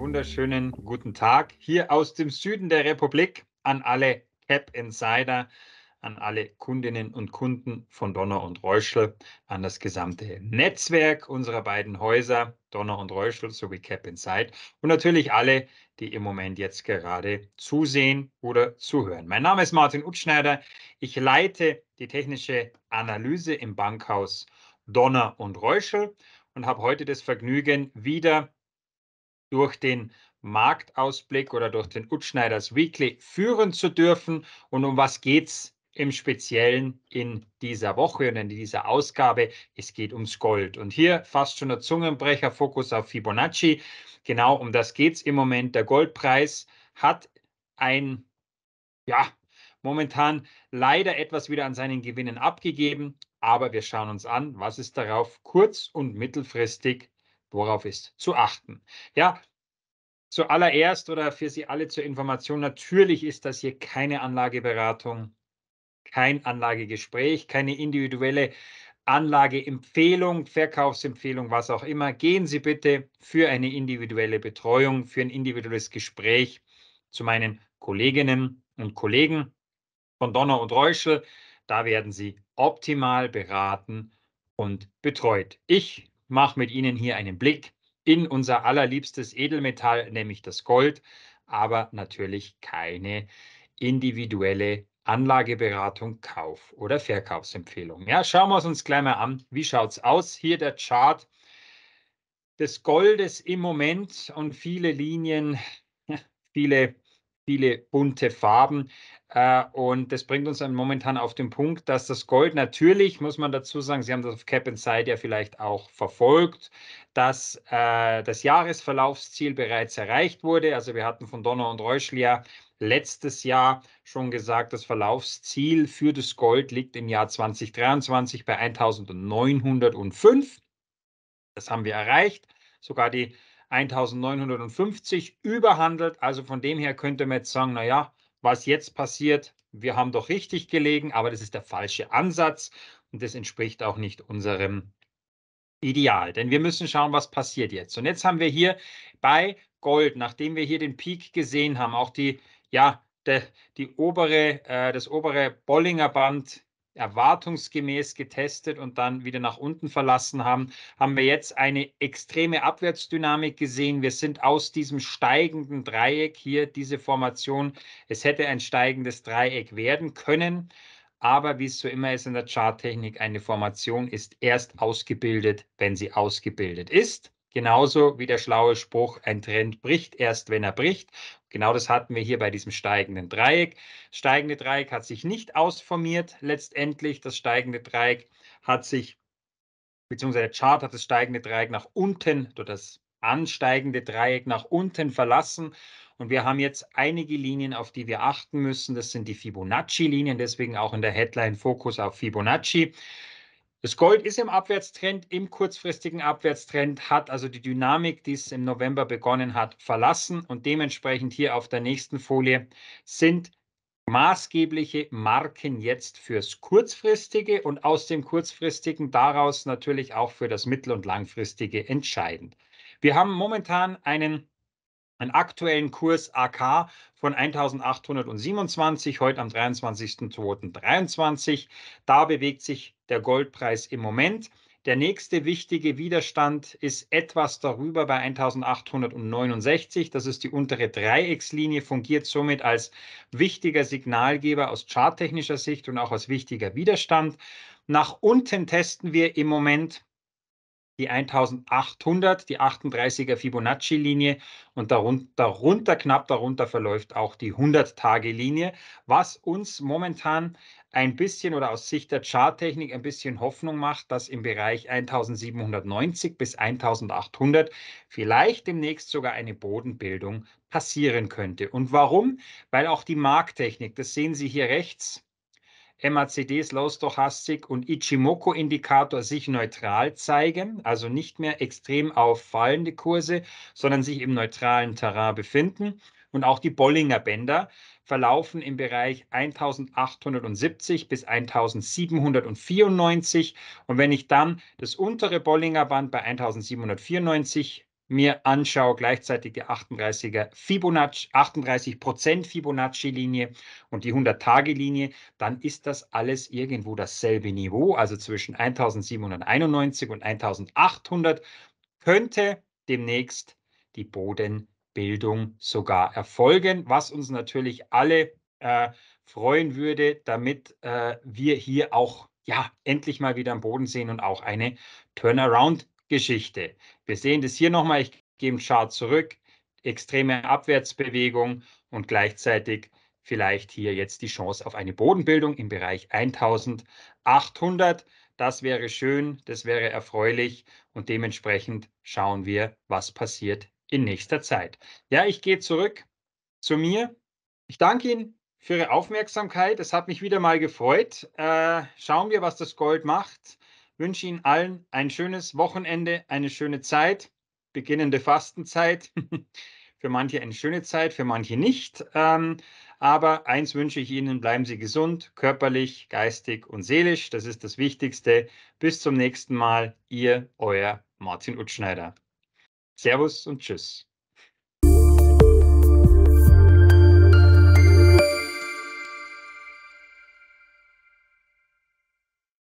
wunderschönen guten Tag hier aus dem Süden der Republik an alle Cap Insider, an alle Kundinnen und Kunden von Donner und Reuschel, an das gesamte Netzwerk unserer beiden Häuser, Donner und Reuschel sowie Cap Inside und natürlich alle, die im Moment jetzt gerade zusehen oder zuhören. Mein Name ist Martin Utschneider. Ich leite die technische Analyse im Bankhaus Donner und Reuschel und habe heute das Vergnügen, wieder durch den Marktausblick oder durch den Utschneiders Weekly führen zu dürfen. Und um was geht es im Speziellen in dieser Woche und in dieser Ausgabe? Es geht ums Gold. Und hier fast schon der Zungenbrecher Fokus auf Fibonacci. Genau um das geht es im Moment. Der Goldpreis hat ein, ja, momentan leider etwas wieder an seinen Gewinnen abgegeben. Aber wir schauen uns an, was es darauf kurz- und mittelfristig Worauf ist zu achten? Ja, zuallererst oder für Sie alle zur Information, natürlich ist das hier keine Anlageberatung, kein Anlagegespräch, keine individuelle Anlageempfehlung, Verkaufsempfehlung, was auch immer. Gehen Sie bitte für eine individuelle Betreuung, für ein individuelles Gespräch zu meinen Kolleginnen und Kollegen von Donner und Reuschel. Da werden Sie optimal beraten und betreut. Ich mache mit Ihnen hier einen Blick in unser allerliebstes Edelmetall, nämlich das Gold, aber natürlich keine individuelle Anlageberatung, Kauf- oder Verkaufsempfehlung. Ja, schauen wir es uns gleich mal an. Wie schaut es aus? Hier der Chart des Goldes im Moment und viele Linien, viele viele bunte Farben. Äh, und das bringt uns momentan auf den Punkt, dass das Gold natürlich, muss man dazu sagen, Sie haben das auf Cap and Side ja vielleicht auch verfolgt, dass äh, das Jahresverlaufsziel bereits erreicht wurde. Also wir hatten von Donner und ja letztes Jahr schon gesagt, das Verlaufsziel für das Gold liegt im Jahr 2023 bei 1905. Das haben wir erreicht. Sogar die 1950 überhandelt. Also von dem her könnte man jetzt sagen, naja, was jetzt passiert, wir haben doch richtig gelegen, aber das ist der falsche Ansatz und das entspricht auch nicht unserem Ideal. Denn wir müssen schauen, was passiert jetzt. Und jetzt haben wir hier bei Gold, nachdem wir hier den Peak gesehen haben, auch die, ja, de, die obere, äh, das obere Bollinger Band erwartungsgemäß getestet und dann wieder nach unten verlassen haben, haben wir jetzt eine extreme Abwärtsdynamik gesehen. Wir sind aus diesem steigenden Dreieck hier, diese Formation, es hätte ein steigendes Dreieck werden können, aber wie es so immer ist in der Charttechnik, eine Formation ist erst ausgebildet, wenn sie ausgebildet ist. Genauso wie der schlaue Spruch, ein Trend bricht erst, wenn er bricht. Genau das hatten wir hier bei diesem steigenden Dreieck. Das steigende Dreieck hat sich nicht ausformiert letztendlich. Das steigende Dreieck hat sich, beziehungsweise der Chart hat das steigende Dreieck nach unten oder das ansteigende Dreieck nach unten verlassen. Und wir haben jetzt einige Linien, auf die wir achten müssen. Das sind die Fibonacci-Linien, deswegen auch in der Headline Fokus auf Fibonacci. Das Gold ist im Abwärtstrend, im kurzfristigen Abwärtstrend, hat also die Dynamik, die es im November begonnen hat, verlassen und dementsprechend hier auf der nächsten Folie sind maßgebliche Marken jetzt fürs kurzfristige und aus dem kurzfristigen daraus natürlich auch für das mittel- und langfristige entscheidend. Wir haben momentan einen einen aktuellen Kurs AK von 1827, heute am 23.02.23. Da bewegt sich der Goldpreis im Moment. Der nächste wichtige Widerstand ist etwas darüber bei 1869. Das ist die untere Dreieckslinie, fungiert somit als wichtiger Signalgeber aus charttechnischer Sicht und auch als wichtiger Widerstand. Nach unten testen wir im Moment die 1800, die 38er Fibonacci-Linie und darunter, darunter, knapp darunter verläuft auch die 100-Tage-Linie, was uns momentan ein bisschen oder aus Sicht der Charttechnik ein bisschen Hoffnung macht, dass im Bereich 1790 bis 1800 vielleicht demnächst sogar eine Bodenbildung passieren könnte. Und warum? Weil auch die Markttechnik, das sehen Sie hier rechts, MACD, Slow stochastic und Ichimoku-Indikator sich neutral zeigen, also nicht mehr extrem auffallende Kurse, sondern sich im neutralen Terrain befinden. Und auch die Bollinger Bänder verlaufen im Bereich 1870 bis 1794. Und wenn ich dann das untere Bollinger Band bei 1794 mir anschaue, gleichzeitig die 38er Fibonacci, 38% Fibonacci-Linie und die 100-Tage-Linie, dann ist das alles irgendwo dasselbe Niveau, also zwischen 1791 und 1800 könnte demnächst die Bodenbildung sogar erfolgen, was uns natürlich alle äh, freuen würde, damit äh, wir hier auch ja, endlich mal wieder am Boden sehen und auch eine Turnaround Geschichte. Wir sehen das hier nochmal, ich gehe im Chart zurück, extreme Abwärtsbewegung und gleichzeitig vielleicht hier jetzt die Chance auf eine Bodenbildung im Bereich 1800. Das wäre schön, das wäre erfreulich und dementsprechend schauen wir, was passiert in nächster Zeit. Ja, ich gehe zurück zu mir. Ich danke Ihnen für Ihre Aufmerksamkeit. Es hat mich wieder mal gefreut. Äh, schauen wir, was das Gold macht wünsche Ihnen allen ein schönes Wochenende, eine schöne Zeit, beginnende Fastenzeit. für manche eine schöne Zeit, für manche nicht. Ähm, aber eins wünsche ich Ihnen, bleiben Sie gesund, körperlich, geistig und seelisch. Das ist das Wichtigste. Bis zum nächsten Mal. Ihr, euer Martin Utschneider. Servus und Tschüss.